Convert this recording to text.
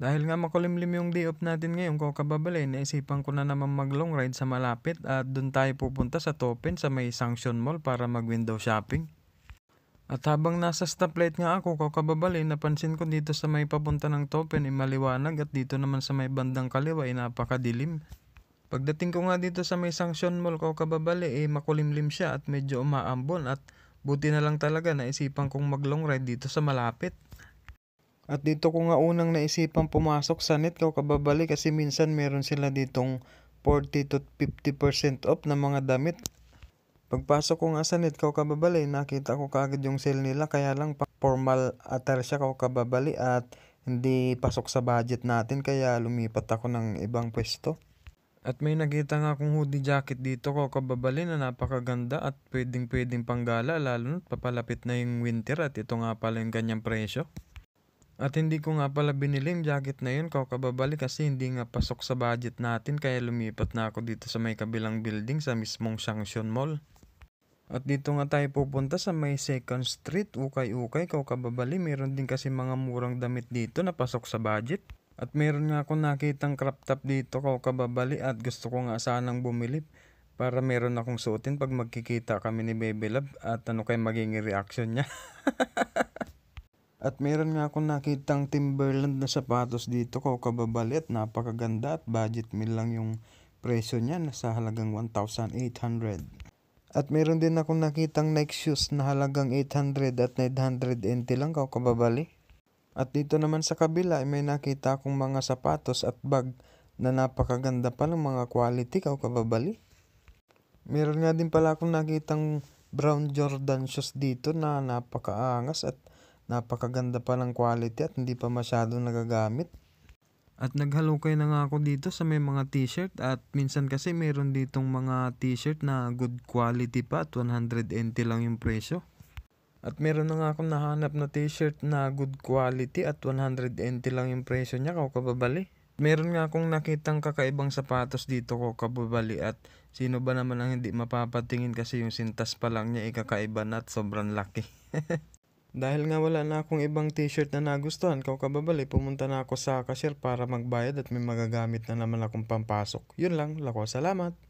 Dahil nga makulimlim yung day off natin ngayon ko kababali, naisipan ko na naman mag long ride sa malapit at doon tayo pupunta sa Topen sa may Sanction Mall para mag window shopping. At habang nasa stoplight nga ako kakababali, napansin ko dito sa may papunta ng Topen ay eh, maliwanag at dito naman sa may bandang kaliwa ay eh, napakadilim. Pagdating ko nga dito sa may Sanction Mall kakababali ay eh, makulimlim siya at medyo umaambon at buti na lang talaga naisipan kong mag long ride dito sa malapit. At dito ko nga unang naisipan pumasok sa Netco kababalik kasi minsan meron sila ditong 40 to 50% off na mga damit. Pagpasok ko nga sa Netco kababali, nakita ko kagad yung sale nila kaya lang formal attire siya ko kababali at hindi pasok sa budget natin kaya lumipat ako ng ibang pwesto. At may nakita nga akong hoodie jacket dito ko kababali na napakaganda at pwedeng pwedeng panggala lalo na papalapit na yung winter at ito nga pala yung kanyang presyo. At hindi ko nga pala binili yung jacket na yun, kakababalik kasi hindi nga pasok sa budget natin kaya lumipat na ako dito sa may kabilang building sa mismong Sanction Mall. At dito nga tayo pupunta sa may second street, ukay-ukay, kakababali. Meron din kasi mga murang damit dito na pasok sa budget. At meron nga akong nakitang crop top dito, kakababali at gusto ko nga sanang bumili para meron akong suotin pag magkikita kami ni Baby Love at ano kay magiging reaction niya. At meron nga akong nakitang Timberland na sapatos dito ko kababalit. Napakaganda at budget meal lang yung presyo niya. sa halagang 1,800. At meron din akong nakitang Nike shoes na halagang 800 at 900 980 lang ko kababali. At dito naman sa kabila ay may nakita akong mga sapatos at bag na napakaganda pa ng mga quality ko kababali. Meron nga din pala akong nakitang brown Jordan shoes dito na napakaangas at Napakaganda pa ng quality at hindi pa masyado nagagamit. At naghalo kayo na nga ako dito sa may mga t-shirt at minsan kasi meron ditong mga t-shirt na good quality pa at 100 NT lang yung presyo. At meron na nga akong nahanap na t-shirt na good quality at 100 NT lang yung presyo niya kakababali. Meron nga akong nakitang kakaibang sapatos dito kakababali at sino ba naman ang hindi mapapatingin kasi yung sintas pa lang niya kakaiba na at sobrang laki. Dahil nga wala na akong ibang t-shirt na nagustuhan, kaw kababali, pumunta na ako sa cashier para magbayad at may magagamit na naman akong pampasok. Yun lang, lako salamat.